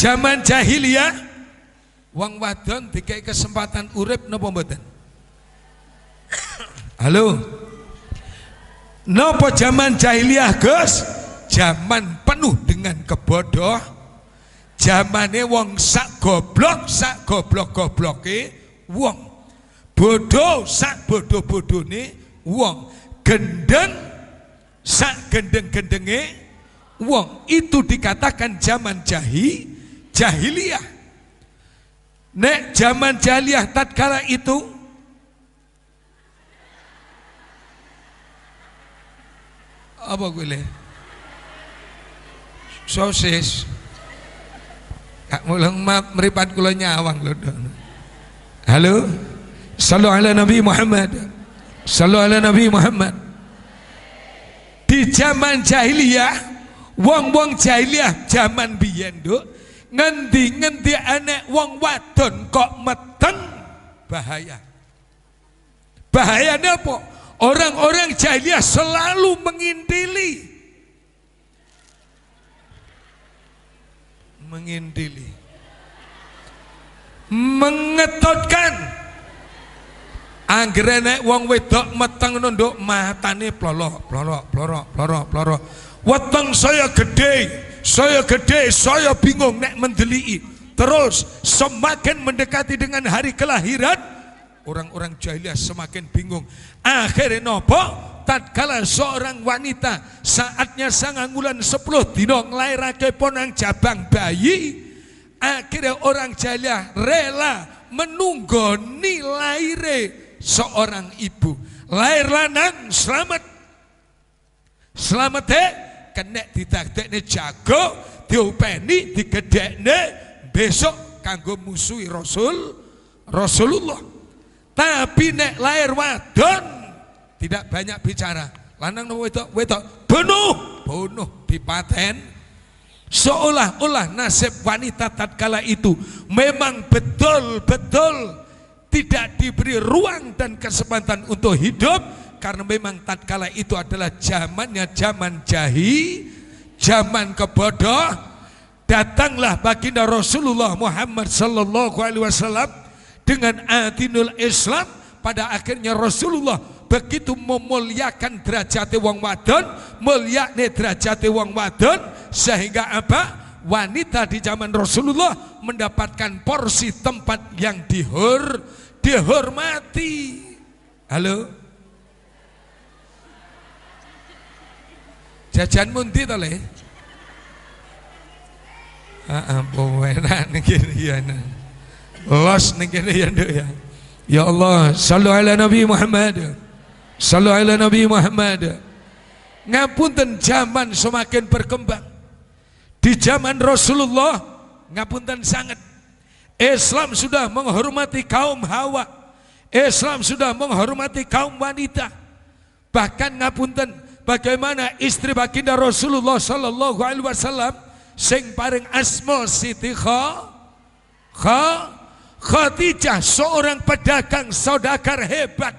Zaman jahiliyah wong wadon dikai kesempatan urip napa mboten? Halo. Napa zaman jahiliyah, Gus? Zaman penuh dengan kebodoh. Zamane wong sak goblok, sak goblok-gobloke wong. Bodoh sak bodoh-bodone wong. Gendeng sak gendeng-gendenge wong. Itu dikatakan zaman jahiliyah jahiliyah. Nek zaman jahiliyah tatkala itu apa gue sosis Kak mulang map meripat kulanya nyawang lho Halo Sallu ala Nabi Muhammad Sallu ala Nabi Muhammad Di zaman jahiliyah Wong-wong jahiliyah zaman biyen ngendi-ngendi enek wong wadon kok meteng bahaya. Bahayanya apa? Orang-orang jahiliyah selalu mengintili. Mengintili. Mengetotkan. Anggere nek wong wedok meteng nunduk matane plolok, plorok, plorok, plorok, plorok. Weteng saya gede, saya gede, saya bingung nek mendelii. Terus semakin mendekati dengan hari kelahiran, orang-orang jahiliyah semakin bingung. Akhirnya nopo tatkala seorang wanita saatnya sang angulan sepuluh dino nglairake ponang jabang bayi, akhirnya orang jahiliyah rela nilai re seorang ibu. Lahir lanang selamat. Selamat eh kenek didadekne jago, diupeni, digedhekne besok kanggo musuhi Rasul Rasulullah. Tapi nek lahir wadon tidak banyak bicara. Lanang nopo wedok? Wedok. Bunuh, bunuh di paten Seolah-olah nasib wanita tatkala itu memang betul-betul tidak diberi ruang dan kesempatan untuk hidup karena memang tatkala itu adalah zamannya zaman jahi, zaman kebodoh. Datanglah baginda Rasulullah Muhammad sallallahu alaihi wasallam dengan atinul Islam pada akhirnya Rasulullah begitu memuliakan derajat wong wadon, muliakne derajat wong wadon sehingga apa? wanita di zaman Rasulullah mendapatkan porsi tempat yang dihur, dihormati. Halo. Jajan mundi to, Le? enak ya. Nah. Iya, ya, ya. Allah, sallu ala Nabi Muhammad. Sallu ala Nabi Muhammad. Ngapunten zaman semakin berkembang. Di zaman Rasulullah ngapunten sangat. Islam sudah menghormati kaum Hawa. Islam sudah menghormati kaum wanita. Bahkan ngapunten bagaimana istri baginda Rasulullah sallallahu alaihi wasallam sing paring asma Siti Kha Kha Khadijah seorang pedagang saudagar hebat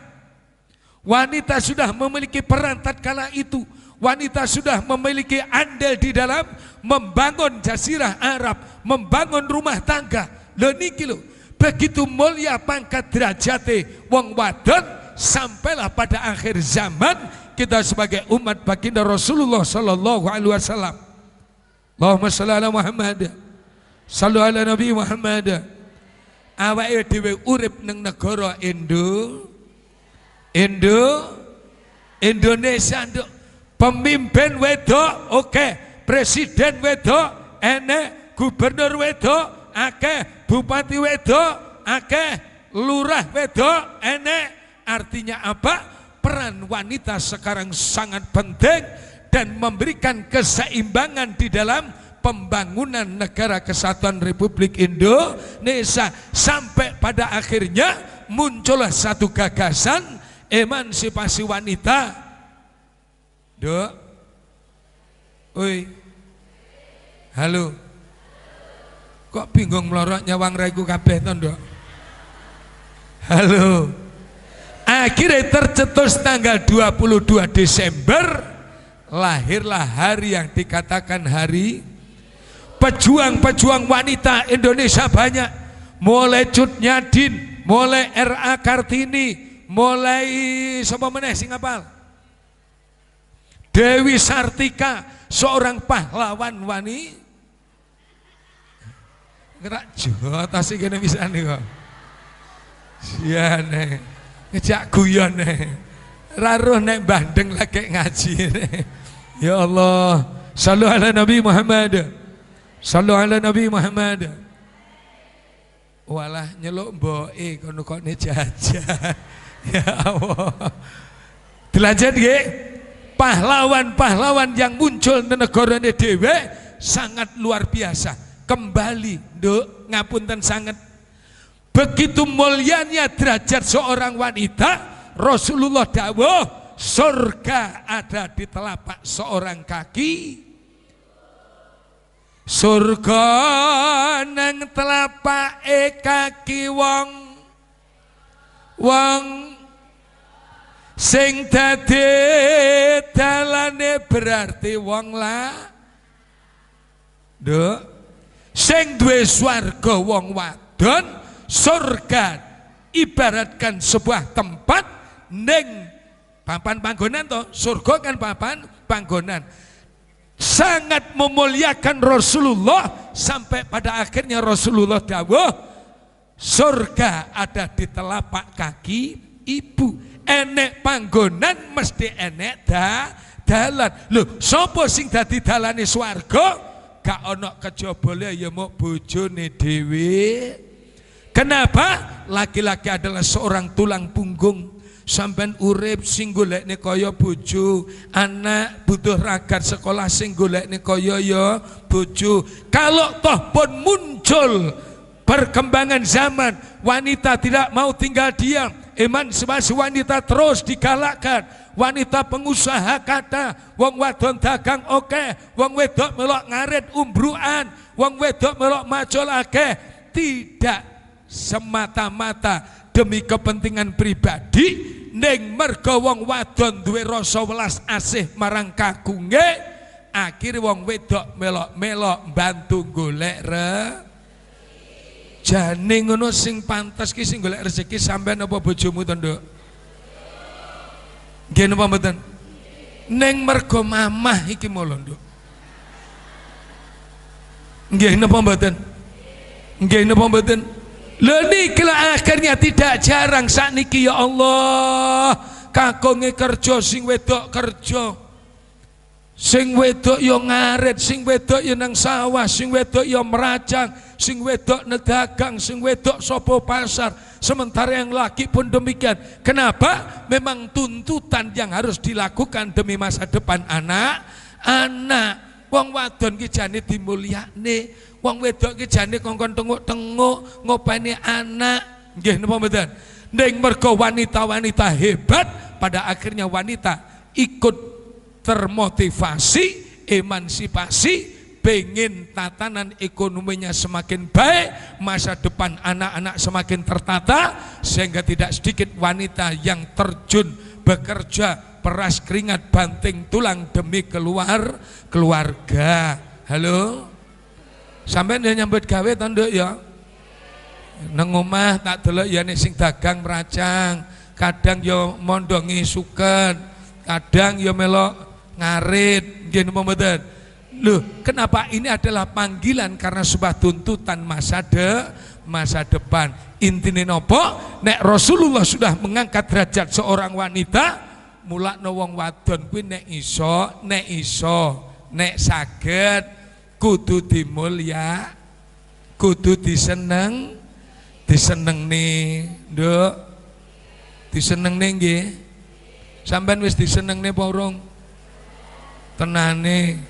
wanita sudah memiliki peran tatkala itu wanita sudah memiliki andil di dalam membangun jazirah Arab membangun rumah tangga lho niki begitu mulia pangkat derajate wong wadon sampailah pada akhir zaman kita sebagai umat baginda Rasulullah sallallahu alaihi wasallam. Allahumma shalli ala Muhammad. Sallu ala Nabi Muhammad. Awake dhewe urip nang negara Indo Indo Indonesia nduk. Pemimpin wedok oke, okay. presiden wedok enek, gubernur wedok akeh, bupati wedok akeh, lurah wedok enek. Artinya apa? peran wanita sekarang sangat penting dan memberikan keseimbangan di dalam pembangunan negara kesatuan Republik Indonesia sampai pada akhirnya muncullah satu gagasan emansipasi wanita do Oi Halo Kok bingung melorot nyawang raiku kabeh to Halo Akhirnya tercetus tanggal 22 Desember lahirlah hari yang dikatakan hari pejuang-pejuang wanita Indonesia banyak mulai Cut Nyadin mulai R.A. Kartini mulai semua meneh Singapal Dewi Sartika seorang pahlawan wani ngerak jota sih kene bisa nih kok iya, siane ngejak guyon eh. raruh nih bandeng lagi ngaji eh. ya Allah salu ala nabi Muhammad salu ala nabi Muhammad walah nyeluk eh kono nih jajan ya Allah dilanjut nggih pahlawan-pahlawan yang muncul di negara ini dewe sangat luar biasa kembali do ngapunten sangat Begitu mulianya derajat seorang wanita, Rasulullah dakwah, surga ada di telapak seorang kaki. Surga nang telapak e kaki wong wong sing dadi dalane berarti wong la Duh. Sing duwe swarga wong wadon surga ibaratkan sebuah tempat neng papan panggonan toh surga kan papan panggonan sangat memuliakan Rasulullah sampai pada akhirnya Rasulullah dawuh surga ada di telapak kaki ibu enek panggonan mesti enek da dalan lho sapa sing dadi dalane swarga gak ana kejaba ya mok bojone dhewe Kenapa? Laki-laki adalah seorang tulang punggung sampai urip singgulek nih koyo buju anak butuh ragat sekolah singgulek nih koyo ya yo buju Kalau toh pun muncul perkembangan zaman, wanita tidak mau tinggal diam. Iman semasa wanita terus digalakkan. Wanita pengusaha kata, wong wadon dagang oke, okay. wong wedok melok ngaret umbruan, wong wedok melok macolake Tidak semata-mata demi kepentingan pribadi neng merga wong wadon duwe rasa welas asih marang akhir wong wedok melok-melok bantu golek re jane ngono sing pantes ki sing golek rezeki sampean apa bojomu to nduk nggih napa mboten ning merga mamah iki mulo nduk nggih napa mboten nggih napa mboten Leni kala akhirnya tidak jarang sakniki ya Allah kakonge kerja sing wedok kerja sing wedok ya ngarit sing wedok ya nang sawah sing wedok ya merajang sing wedok nedagang sing wedok sopo pasar sementara yang laki pun demikian kenapa memang tuntutan yang harus dilakukan demi masa depan anak anak wong wadon ki jane dimulyakne wong wedok ki jane kongkon tenguk-tenguk ngopeni anak nggih napa mboten ning mergo wanita-wanita hebat pada akhirnya wanita ikut termotivasi emansipasi pengen tatanan ekonominya semakin baik, masa depan anak-anak semakin tertata, sehingga tidak sedikit wanita yang terjun bekerja peras keringat banting tulang demi keluar keluarga. Halo? Sampai dia nyambut gawe tanda ya. Neng omah tak delok ya nih sing dagang meracang, kadang ya mondongi suket, kadang ya melok ngarit, jenuh napa mboten? Loh, kenapa ini adalah panggilan karena sebuah tuntutan masa de masa depan. Intinya nopo? Nek Rasulullah sudah mengangkat derajat seorang wanita, mulakno wong wadon kuwi nek iso, nek iso, nek saged kudu dimulya kudu diseneng diseneng nih dok diseneng nih gie sampai wis diseneng nih porong tenane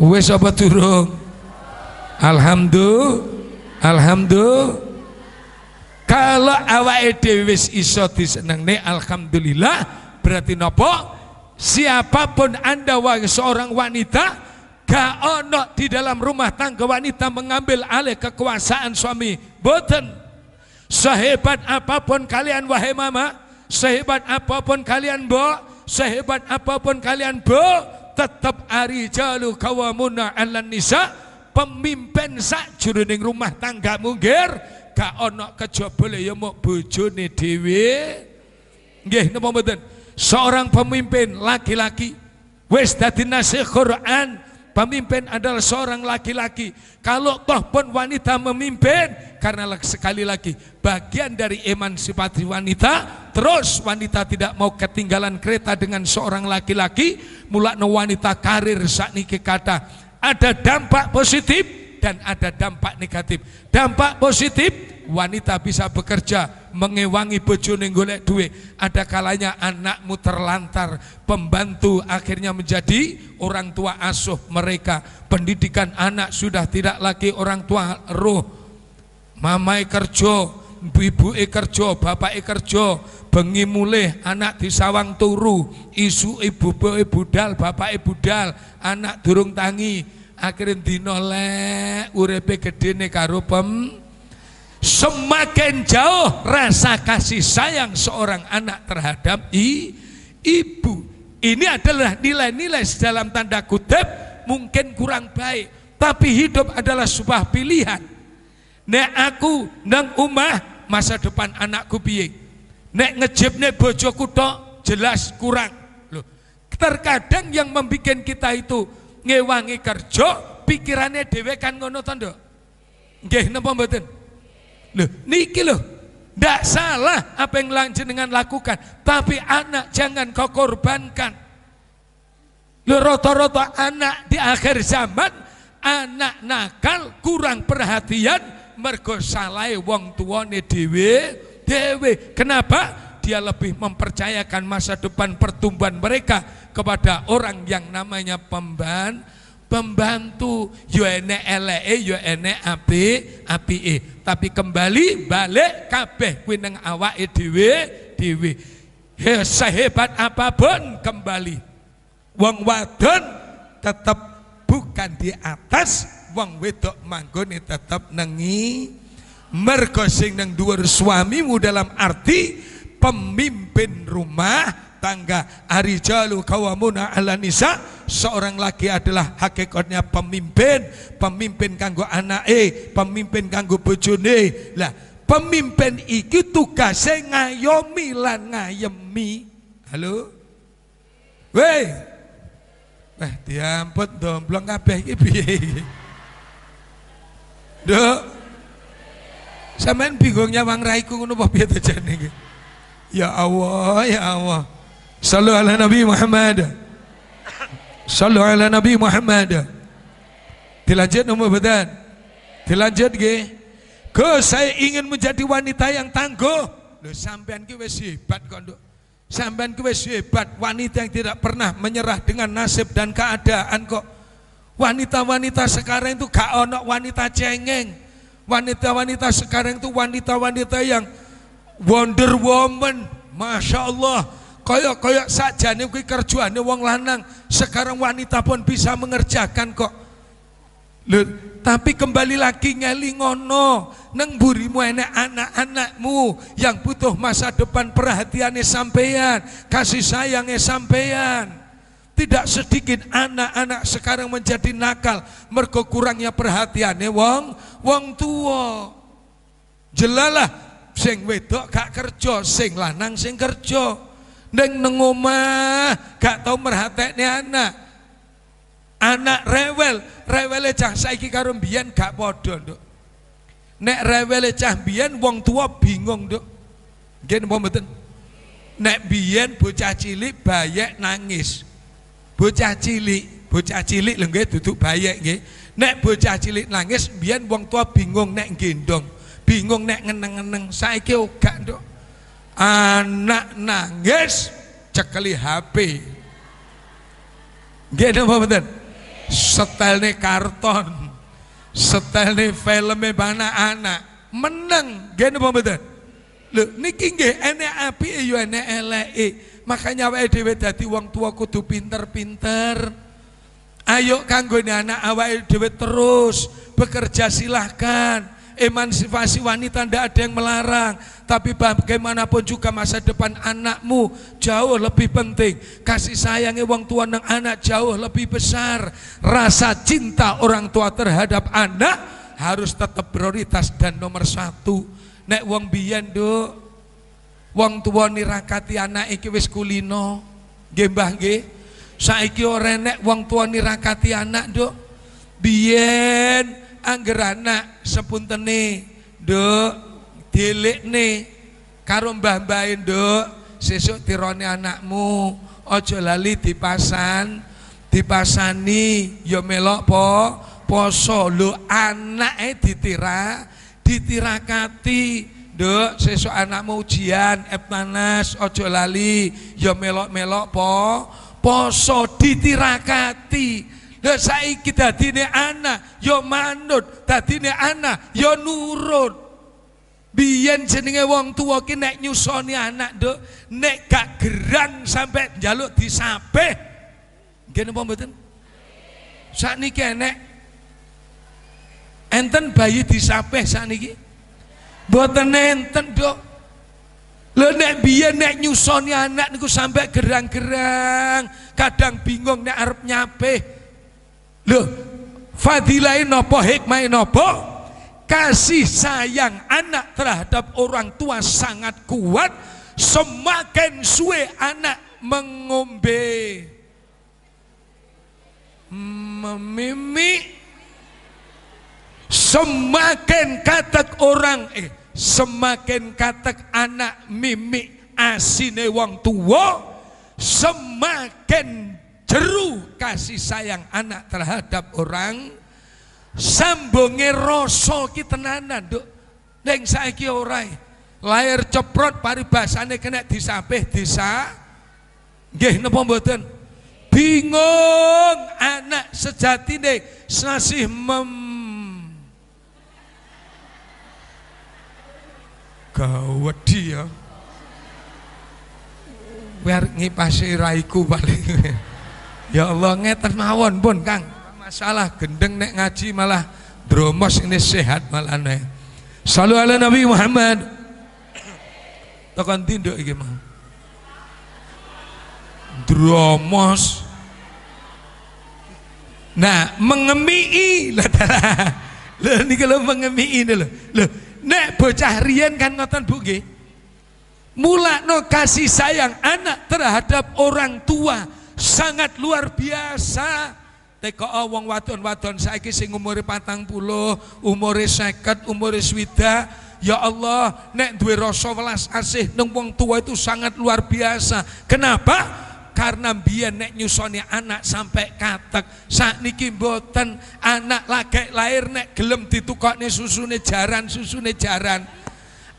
wis apa durung alhamdulillah alhamdulillah kalau awak dhewe wis iso nih alhamdulillah berarti nopo siapapun anda wang seorang wanita Gak ono di dalam rumah tangga wanita mengambil alih kekuasaan suami. Boten. Sehebat apapun kalian wahai mama, sehebat apapun kalian bo, sehebat apapun kalian bo, tetap arijalu kawamuna alan nisa, pemimpin sak jroning rumah tangga mungkir gak ono kejaba ya mok bujuni dewi. Nggih napa mboten? Seorang pemimpin laki-laki wis dadi nasih Quran Pemimpin adalah seorang laki-laki. Kalau toh pun wanita memimpin, karena sekali lagi bagian dari emansipasi wanita, terus wanita tidak mau ketinggalan kereta dengan seorang laki-laki, mulai wanita karir saat ini kata ada dampak positif dan ada dampak negatif. Dampak positif, wanita bisa bekerja, mengewangi bojone golek duit. Ada kalanya anakmu terlantar, pembantu akhirnya menjadi orang tua asuh mereka. Pendidikan anak sudah tidak lagi orang tua roh. mama kerja, ibu e kerja, bapak e kerja, bengi mulih, anak disawang turu, isu ibu e budal, bapak e budal, anak durung tangi, akhirnya dino urepe gede nih karupem semakin jauh rasa kasih sayang seorang anak terhadap i, ibu ini adalah nilai-nilai dalam tanda kutip mungkin kurang baik tapi hidup adalah sebuah pilihan nek aku nang umah masa depan anakku piye nek ngejebne bojoku tok jelas kurang loh terkadang yang membuat kita itu ngewangi kerja pikirannya dewe kan ngono tondo nduk nggih napa mboten lho niki lho ndak salah apa yang lanjut dengan lakukan tapi anak jangan kau korbankan lho roto-roto anak di akhir zaman anak nakal kurang perhatian mergo salai wong tuane dewe, dewe kenapa dia lebih mempercayakan masa depan pertumbuhan mereka kepada orang yang namanya pemban pembantu yo ene elee api e. tapi kembali balik kabeh kuwi neng awake dhewe dhewe sehebat apapun kembali wong wadon tetap bukan di atas wong wedok manggone tetap nengi mergo neng dua dhuwur suamimu dalam arti pemimpin rumah tangga arijalu kawamuna ala nisa seorang laki adalah hakikatnya pemimpin pemimpin kanggo anake pemimpin kanggo bojone lah pemimpin iki tugasnya ngayomi lan ngayemi halo weh weh diampet domblong kabeh iki piye iki Dok. Sampeyan bingungnya wang raiku ngono apa piye to Ya Allah, ya Allah. صلوا على Nabi Muhammad صلوا على Nabi Muhammad dilanjut nomor bedan dilanjut ke Gus saya ingin menjadi wanita yang tangguh Loh, sampean ki wis hebat kok sampean ki wis hebat wanita yang tidak pernah menyerah dengan nasib dan keadaan kok wanita-wanita sekarang itu gak onok wanita cengeng wanita-wanita sekarang itu wanita-wanita yang wonder woman Masya Allah Koyok-koyok nih kuwi nih wong lanang, sekarang wanita pun bisa mengerjakan kok. Lur, tapi kembali lagi ngono neng burimu enak anak-anakmu yang butuh masa depan perhatiannya sampean, kasih sayangnya sampean. Tidak sedikit anak-anak sekarang menjadi nakal mergo kurangnya perhatiannya wong wong tua. Jelalah sing wedok gak kerja, sing lanang sing kerja. Deng neng omah gak tau ni anak. Anak rewel, rewele cah saiki karumbian gak padha, dok Nek rewele cah bian wong tua bingung, dok, gen mau beten Nek bian bocah cilik bayek nangis. Bocah cilik, bocah cilik lengge tutup duduk bayek nge Nek bocah cilik nangis bian wong tua bingung nek gendong, bingung nek ngeneng-ngeneng. Saiki ora, dok anak nangis cekeli HP nggih napa mboten setelnya karton setelnya filmnya bana anak menang, nggih napa mboten lu niki nggih enek api yo ya enek makanya awake dhewe dadi uang tua kudu pinter-pinter ayo kanggo anak awal dhewe terus bekerja silahkan emansipasi wanita tidak ada yang melarang tapi bagaimanapun juga masa depan anakmu jauh lebih penting kasih sayangnya orang tua dan anak jauh lebih besar rasa cinta orang tua terhadap anak harus tetap prioritas dan nomor satu nek wong biyen do wong tua nirakati anak iki wis kulino gembah ge. saiki ora nek wong tua nirakati anak do biyen anggerana sepuntene duk dilikne karo mbah-mbahe nduk sesuk tirone anakmu ojo lali dipasan dipasani ya melok po poso anak eh ditira ditirakati Duk, sesuk anakmu ujian epanas ojo lali Ya melok-melok po Poso ditirakati lah saiki dadine anak ya manut, dadine anak ya nurut. Biyen jenenge wong tua ki nek nyusoni anak, Nduk, nek gak gerang sampai njaluk disabeh. Nggih napa mboten? Sakniki enek enten bayi saat disabeh sakniki. Mboten enten, Nduk. lo nek biar nek nyusoni anak niku sampai gerang-gerang, kadang bingung nek arep nyape lho fadilai nopo, hikmai nopo, kasih sayang anak terhadap orang tua sangat kuat, semakin suwe anak mengombe memimi semakin katak orang eh semakin katak anak mimik asine wong tua semakin jeru kasih sayang anak terhadap orang sambunge rasa ki tenanan nduk ning saiki ora lahir ceprot paribasane kena disapih disa nggih napa mboten bingung anak sejati nih sasih mem gawat dia biar ngipasi raiku paling Ya Allah ngeten mawon pun Kang. Masalah gendeng nek ngaji malah dromos ini sehat malah nek. Salu ala Nabi Muhammad. takkan tinduk iki mah. Dromos. Nah, mengemii lah Lho ini kalau mengemii ini lho. Lho, nek bocah rian kan ngotan Bu mulak Mulakno kasih sayang anak terhadap orang tua sangat luar biasa teko oh, wong wadon-wadon saiki sing umure 40, umure 50, umure Swida, Ya Allah, nek duwe rasa welas asih nang wong tua itu sangat luar biasa. Kenapa? Karena biyen nek nyusoni anak sampai katek, sakniki mboten anak lagi lahir nek gelem ditukokne susune jaran, susune jaran.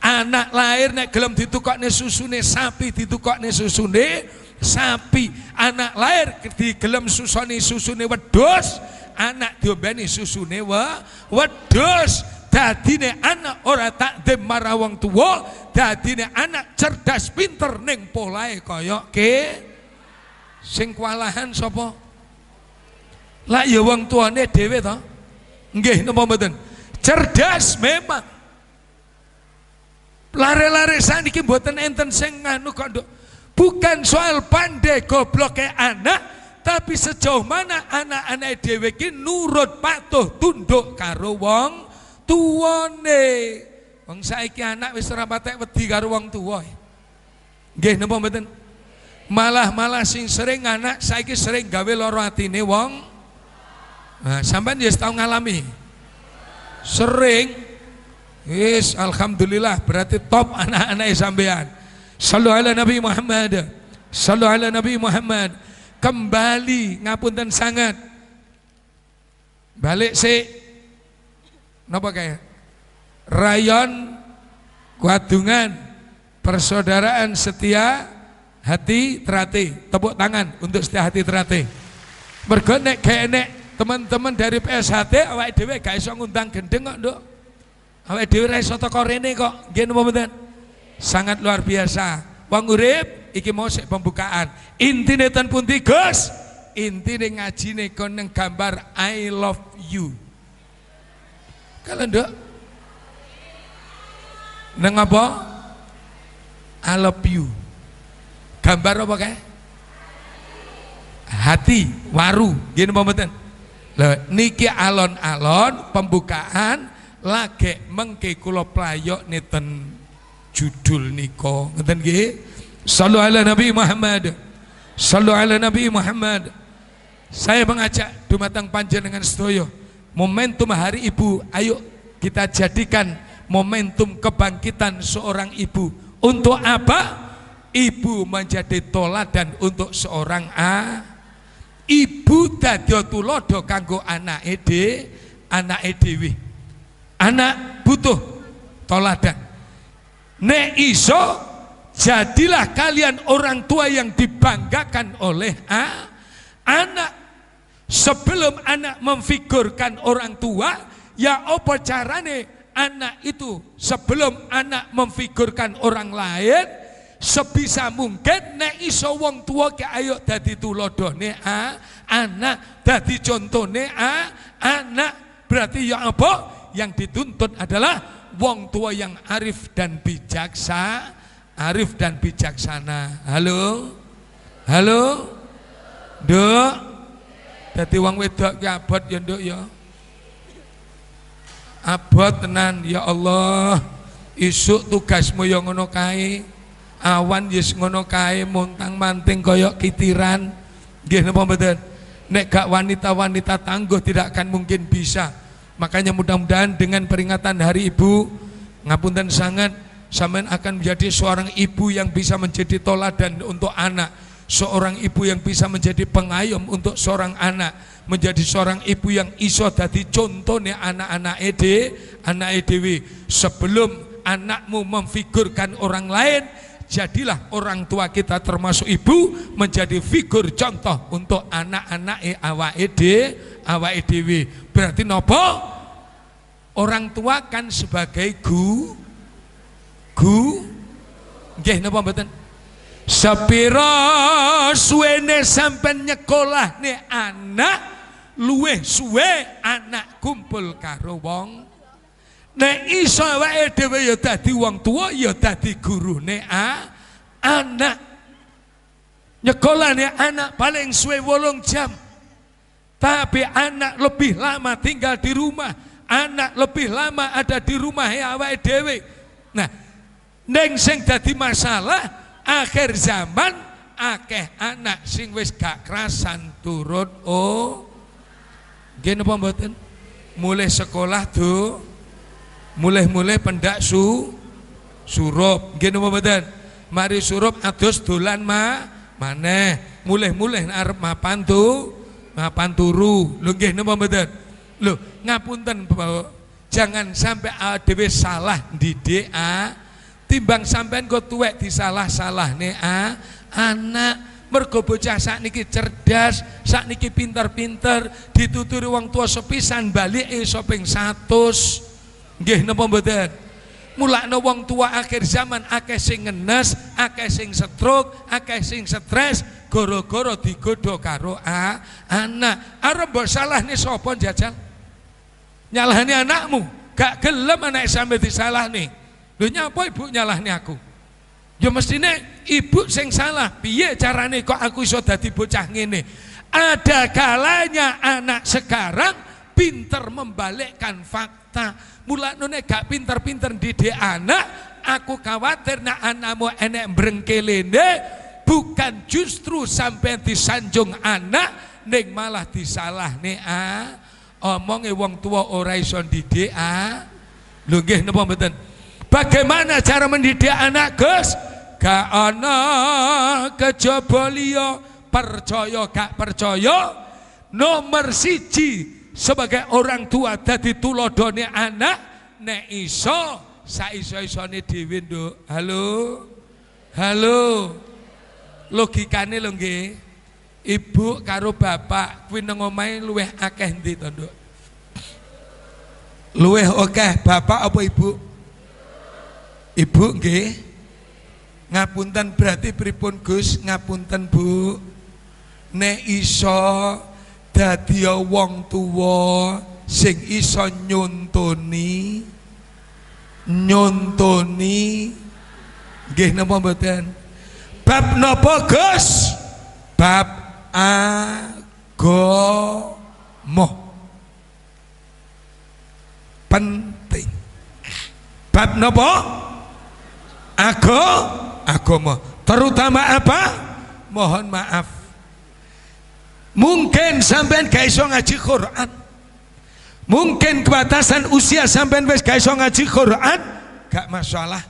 Anak lahir nek gelem ditukokne susune sapi, ditukokne susune sapi anak lahir digelem susone susune dos anak diombeni susune wa wedhus dadine anak ora tak marang wong tuwa dadine anak cerdas pinter neng polahe koyok ke sing kewalahan sapa lah ya wong tuane dewe to nggih napa mboten cerdas memang lare-lare saniki mboten enten sing nganu kok Bukan soal pandai gobloknya anak, tapi sejauh mana anak-anak dhewe ki nurut patuh tunduk karo wong tuwane. Wong saiki anak wis ora patek wedi karo wong tuwa. Nggih napa mboten? Malah-malah sing sering anak saiki sering gawe lara atine wong. Nah, sampean ya tau ngalami. Sering Yes, alhamdulillah berarti top anak-anak sampean. Sallu ala Nabi Muhammad. Sallu ala Nabi Muhammad. Kembali ngapunten sangat. Balik sih. Napa kayak? Rayon kuadungan persaudaraan setia hati terate. Tepuk tangan untuk setia hati terate. ke nek teman-teman dari PSHT awak dhewe gak iso ngundang gendeng kok, awak Awake dhewe ra iso rene kok. Nggih napa sangat luar biasa wong urip iki mau sik pembukaan intine ten pundi Gus intine ngajine kon neng gambar I love you kalau ndak neng apa I love you gambar apa kae hati waru gini pembetan, mboten niki alon-alon pembukaan lagi mengke kula playok niten judul niko ngeten nggih sallu ala nabi Muhammad sallu ala nabi Muhammad saya mengajak dumateng panjenengan sedoyo momentum hari ibu ayo kita jadikan momentum kebangkitan seorang ibu untuk apa ibu menjadi toladan untuk seorang a ibu dadya tulodo kanggo anak ede anak edewi anak butuh toladan Nek iso jadilah kalian orang tua yang dibanggakan oleh a, anak. Sebelum anak memfigurkan orang tua, ya apa carane anak itu sebelum anak memfigurkan orang lain sebisa mungkin nek iso wong tua ke ayo dadi tulodone a anak dadi contone a anak berarti ya apa yang dituntut adalah wong tua yang arif dan bijaksa, arif dan bijaksana. Halo? Halo? Nduk? jadi wong wedok ki abot ya nduk ya. Abot tenan ya Allah. Isuk tugasmu ya ngono kae. Awan yes ngono kae montang-manting koyok kitiran. Nggih napa mboten? Nek gak wanita-wanita tangguh tidak akan mungkin bisa Makanya mudah-mudahan dengan peringatan Hari Ibu ngapunten sangat sampean akan menjadi seorang ibu yang bisa menjadi toladan untuk anak, seorang ibu yang bisa menjadi pengayom untuk seorang anak, menjadi seorang ibu yang iso jadi contohnya anak-anak Ed, anak edewi. Sebelum anakmu memfigurkan orang lain, jadilah orang tua kita termasuk ibu menjadi figur contoh untuk anak-anak e awa ede awa edewi Berarti nopo? Orang tua kan sebagai gu gu gih nopo mboten? Sepiro suwene sampai nyekolah nih anak luwe suwe anak kumpul karo wong Nek iso awake dhewe ya dadi wong tuwa ya dadi gurune a anak. Nyekolane anak paling suwe wolong jam. Tapi anak lebih lama tinggal di rumah, anak lebih lama ada di rumah ya awake dhewe. Nah, neng sing dadi masalah akhir zaman akeh anak sing wis gak kerasan turut oh. Nggih napa mboten? Mulai sekolah tuh mulai-mulai pendak su surup gini apa mari surup adus dolan ma maneh mulai-mulai arep mapan tu mapan turu lu nggih napa lu lho ngapunten jangan sampai ADW salah di da, timbang sampean kok tuwek salah nih a anak mergo bocah niki cerdas sak niki pinter-pinter dituturi wong tua sepisan balik e soping satus Nggih napa mboten? Mulakno wong tua akhir zaman akeh sing ngenes, akeh sing stroke, akeh sing stres gara-gara digodho karo a, anak. Arep mbok salahne sapa jajal? Nyalahne anakmu. Gak gelem anak sampe disalahne. Lho nyapa ibu nyalahne aku? Ya mestine ibu sing salah. Piye carane kok aku iso dadi bocah ngene? Ada kalanya anak sekarang pinter membalikkan fakta. Mulane gak pinter-pinter didi anak, aku khawatir nak anakmu enek brengkelene bukan justru sampai disanjung anak neng malah disalah nih ah. omongi wong tua oraison didi a, ah. Lho beten, Bagaimana cara mendidik anak, Gus? Gak ana kejaba percoyo percaya gak percaya. Nomor siji sebagai orang tua dadi tulodone anak nek iso saiso-isone dhewe nduk. Halo. Halo. Logikane lho nggih. Ibu karo bapak kuwi nengomai omahe luwih akeh ndi to, Nduk? luweh akeh bapak apa ibu? Ibu nggih. Ngapunten berarti pripun Gus? Ngapunten Bu. Nek iso dadi ya wong tuwa sing iso nyuntuni nyuntuni nggih napa mboten bab napa Gus bab agama penting bab napa ago agama terutama apa mohon maaf mungkin sampean gak iso ngaji Quran mungkin kebatasan usia sampean wis gak iso ngaji Quran gak masalah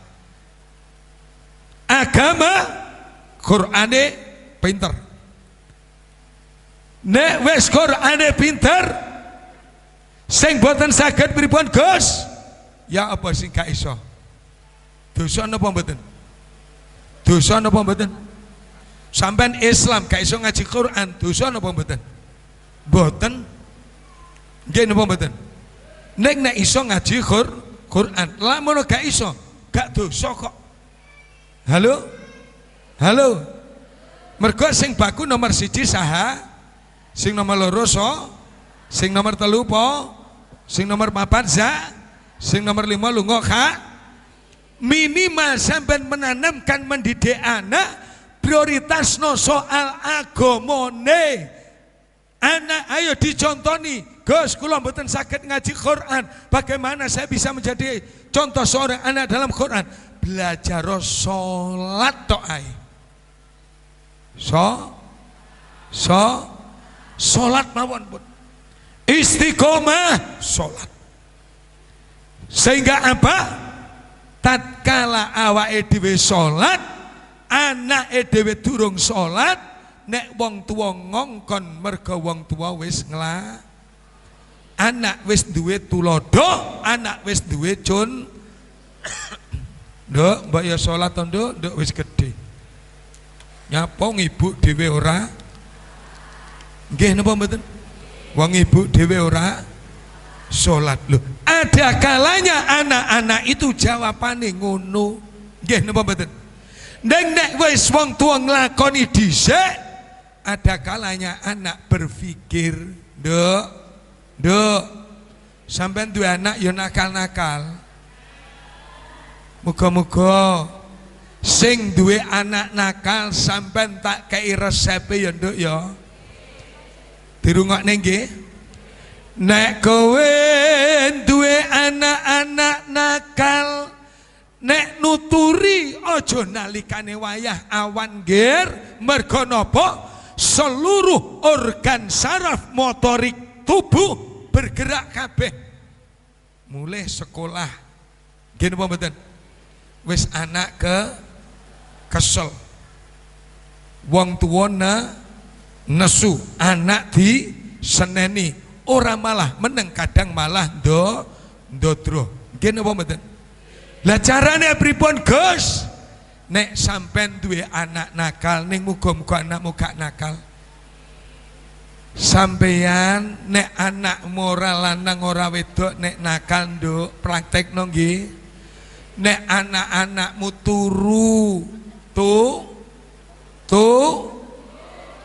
agama Qurane pinter nek wis Qurane pinter sing boten saged pripun Gus ya apa sing gak iso dosa napa mboten dosa napa mboten Sampean Islam gak iso ngaji Quran, dosa napa mboten? Mboten. Nggih napa mboten? Nek nek iso ngaji Qur Quran, lamun gak iso, gak dosa kok. Halo? Halo? Mergo sing baku nomor siji saha, sing nomor loro so, sing nomor telu po, sing nomor papat za, sing nomor lima lungo kha. Minimal sampai menanamkan mendidik anak Prioritas no soal agomone anak ayo dicontoni Gus, kula mboten sakit ngaji Quran. Bagaimana saya bisa menjadi contoh seorang anak dalam Quran? Belajar sholat toai So so sholat mawon pun. Istiqomah sholat Sehingga apa? Tatkala awa edwi sholat Anak edw durung sholat, nek wong tua ngongkon merga wong tua wis ngelah. anak wis duwe tulodo anak wis duwe cun dok mbak ya sholat tondo dok wes wis gede nyapong ibu dewe ora nggih napa mboten wong ibu dewe ora sholat lho ada kalanya anak-anak itu jawabannya ngono nggih napa mboten Neng nek wis wong tua ngelakoni dhisik, ada kalanya anak berpikir, do, do sampai dua anak yo nakal-nakal." Muka-muka sing dua anak nakal sampai tak kei resep ya nduk yo, Dirungokne nggih. Nek kowe dua anak-anak nakal, Nek nuturi ojo nalikane wayah awan ger mergonopo seluruh organ saraf motorik tubuh bergerak kabeh. Mulai sekolah. Gini pembetan Wis anak ke kesel. Wong tuwona nesu, anak di seneni, orang malah meneng kadang malah do ndodro. Gini pembetan Lah carane pripun, Gus? Nek sampean duwe anak nakal ning muga-muga anakmu gak nakal. Sampeyan nek anak ora lanang ora wedok nek nakal nduk praktek nggih. Nek anak-anakmu turu tu tu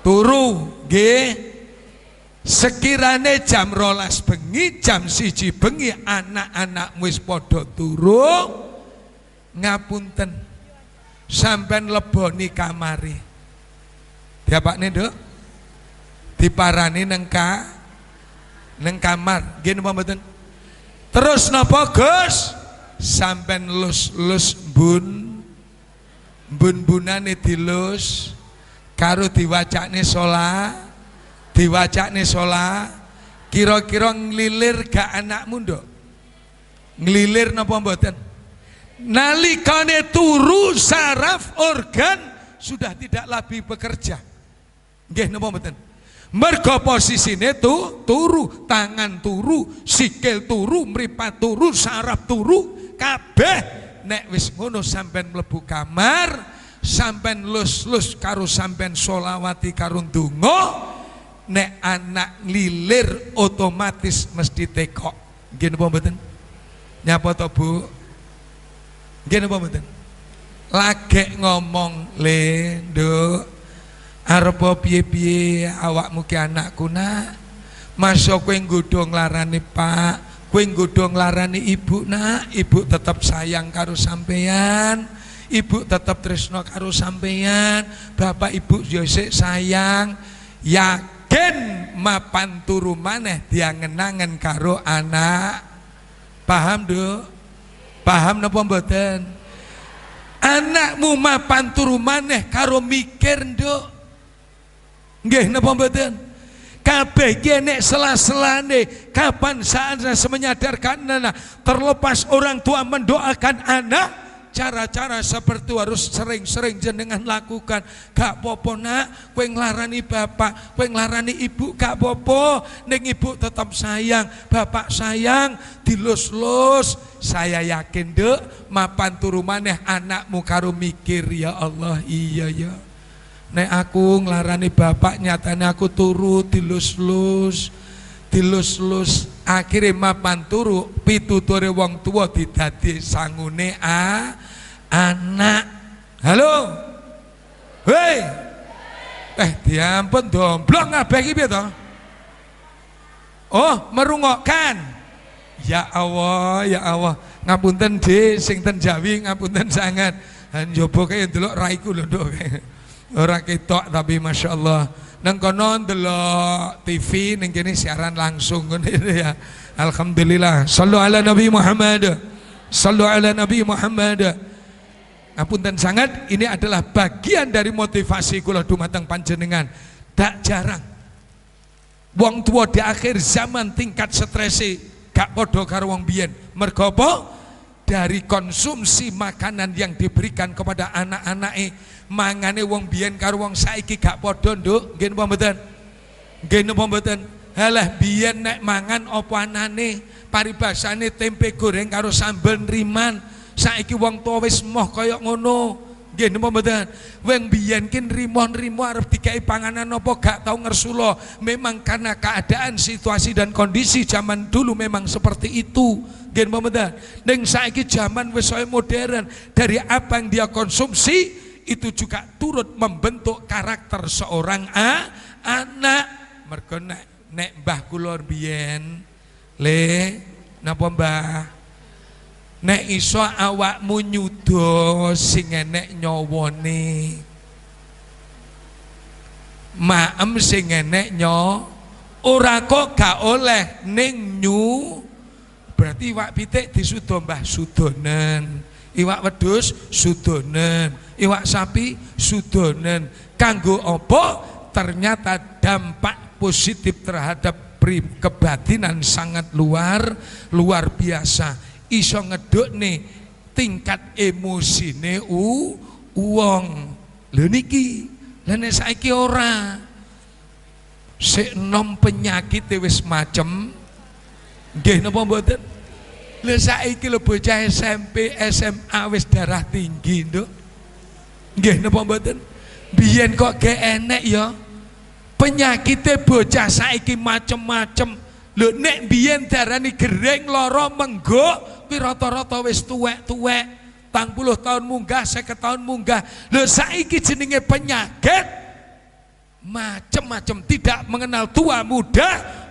turu nggih. Sekirane jam rolas bengi, jam siji bengi anak-anakmu wis padha turu. ngapunten sampean leboni kamari diapakne nduk diparani nengka neng kamar gini napa terus nopo Gus sampean lus lus bun bun nih dilus karo diwacakne diwacak nih sola kira-kira nglilir gak anak mundo, nglilir nopo mboten nalikane turu saraf organ sudah tidak lagi bekerja. Nggih napa mboten? Mergo posisine tu turu, tangan turu, sikil turu, mripat turu, saraf turu, kabeh nek wis ngono sampean mlebu kamar, sampean lus-lus karo sampean solawati karo donga, nek anak lilir otomatis mesti tekok. Nggih napa mboten? Nyapa to, Bu? Gini apa betul? Lagi ngomong lendo Nduk. Arep piye awak muki anak anakku nak. Masa gudong larani Pak, kuing gudong larani Ibu nak, Ibu tetap sayang karo sampeyan. Ibu tetap tresno karo sampeyan, Bapak Ibu Jose ya sayang. Yakin mapan turu maneh Dia angen karo anak. Paham, Nduk? Paham napa mboten? Anakmu mapan turu maneh karo mikir nduk. Nggih napa mboten? Kabeh iki selas selane kapan saatnya semenyadarkan anak terlepas orang tua mendoakan anak cara-cara seperti harus sering-sering jenengan lakukan. Gak popo nak, kue ngelarani bapak, kue ngelarani ibu, gak popo. Neng ibu tetap sayang, bapak sayang, dilus-lus. Saya yakin dek, mapan turu maneh anakmu karo mikir ya Allah, iya ya. Nek aku ngelarani bapak nyatanya aku turu dilus-lus, dilus-lus akhirnya mapan turu pitutore wong tua didadi sangune a anak halo hei eh diampun domblok ngabeh iki to oh merungokkan ya Allah ya Allah ngapunten di sing ten Jawi ngapunten sangat njaba kaya dulu raiku lho Orang ketok tapi Masya Allah Nang kono delok TV nang kene siaran langsung ngene ya. Alhamdulillah. Sallu ala Nabi Muhammad. Sallu ala Nabi Muhammad. Apunten sangat ini adalah bagian dari motivasi kula dumateng panjenengan. Tak jarang wong tua di akhir zaman tingkat stresi gak podo karo wong biyen. Mergo dari konsumsi makanan yang diberikan kepada anak-anaknya mangane wong biyen karo wong saiki gak padha nduk nggih napa mboten nggih napa mboten halah biyen nek mangan apa anane paribasane tempe goreng karo sambel riman saiki wong tuwa wis moh kaya ngono Nggih napa mboten? Wong biyen ki nrimo-nrimo arep dikai panganan apa gak tau ngersula. Memang karena keadaan, situasi dan kondisi zaman dulu memang seperti itu. Nggih napa mboten? Ning saiki zaman wis modern, dari apa yang dia konsumsi itu juga turut membentuk karakter seorang a, anak mergo nek, nek mbah kula biyen le napa mbah nek iso awakmu nyudo sing enek nyawane maem sing enek nyo ora kok gak oleh ning nyu berarti iwak pitik disudo mbah sudonen iwak wedhus sudonen iwak sapi sudonen kanggo opo ternyata dampak positif terhadap kebatinan sangat luar luar biasa iso ngeduk nih tingkat emosi neu u uong leniki lene saiki ora senom penyakit wis macem nggih nopo mboten lesa iki lho bocah SMP SMA wis darah tinggi nduk Nggih napa mboten? Biyen kok ge enek ya. Penyakite bocah saiki macem-macem. Lho nek biyen darani gering lara mengguk kuwi rata-rata wis tuwek-tuwek. Tang puluh tahun munggah, seket tahun munggah. Lho saiki jenenge penyakit macem-macem tidak mengenal tua muda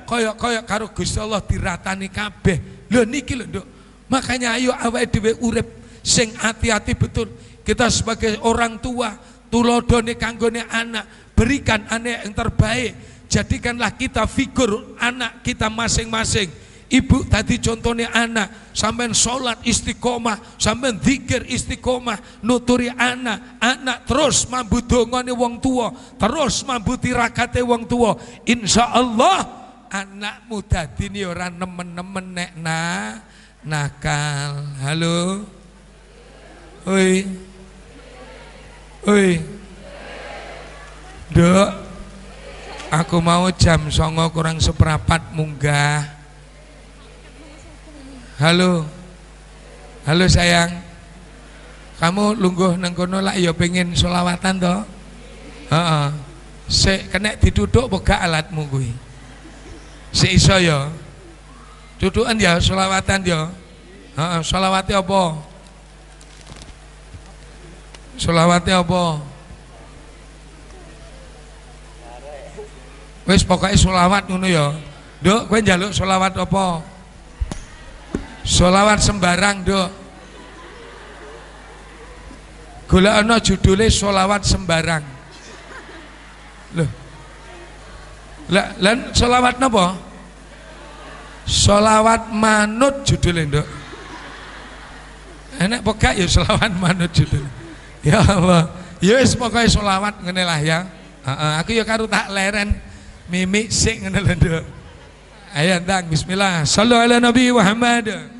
koyok-koyok karo Gusti Allah diratani kabeh lho niki lho Dok makanya ayo awake dhewe urip sing hati-hati betul kita sebagai orang tua, tulodone kanggone anak, berikan anak yang terbaik. Jadikanlah kita figur anak kita masing-masing. Ibu tadi contohnya anak, sampai sholat istiqomah, sampai zikir istiqomah, nuturi anak, anak terus mambu dongone wong tua, terus mambu tirakate wong tua. Insya Allah anakmu tadi ini orang nemen-nemen nek na nakal. Halo. Oi. Oi. Dok. Aku mau jam songo kurang seperempat munggah. Halo. Halo sayang. Kamu lungguh nang kono lak ya pengen selawatan to? Heeh. Sik kena diduduk boga alatmu kuwi. Sik iso ya. Dudukan ya selawatan ya. Heeh, selawate apa? Selawate apa? Wes pokoknya selawat ngono ya. do, kowe jaluk selawat apa? Selawat sembarang, do, gula ana judule selawat sembarang. Loh. Lah, lan selawat napa? Selawat manut judule, do, Enak pokoknya ya selawat manut judule ya Allah ya wis pokoke selawat ngene lah ya aku ya karo tak leren mimik sik ngene lho ayo ndang bismillah Salam ala nabi Muhammad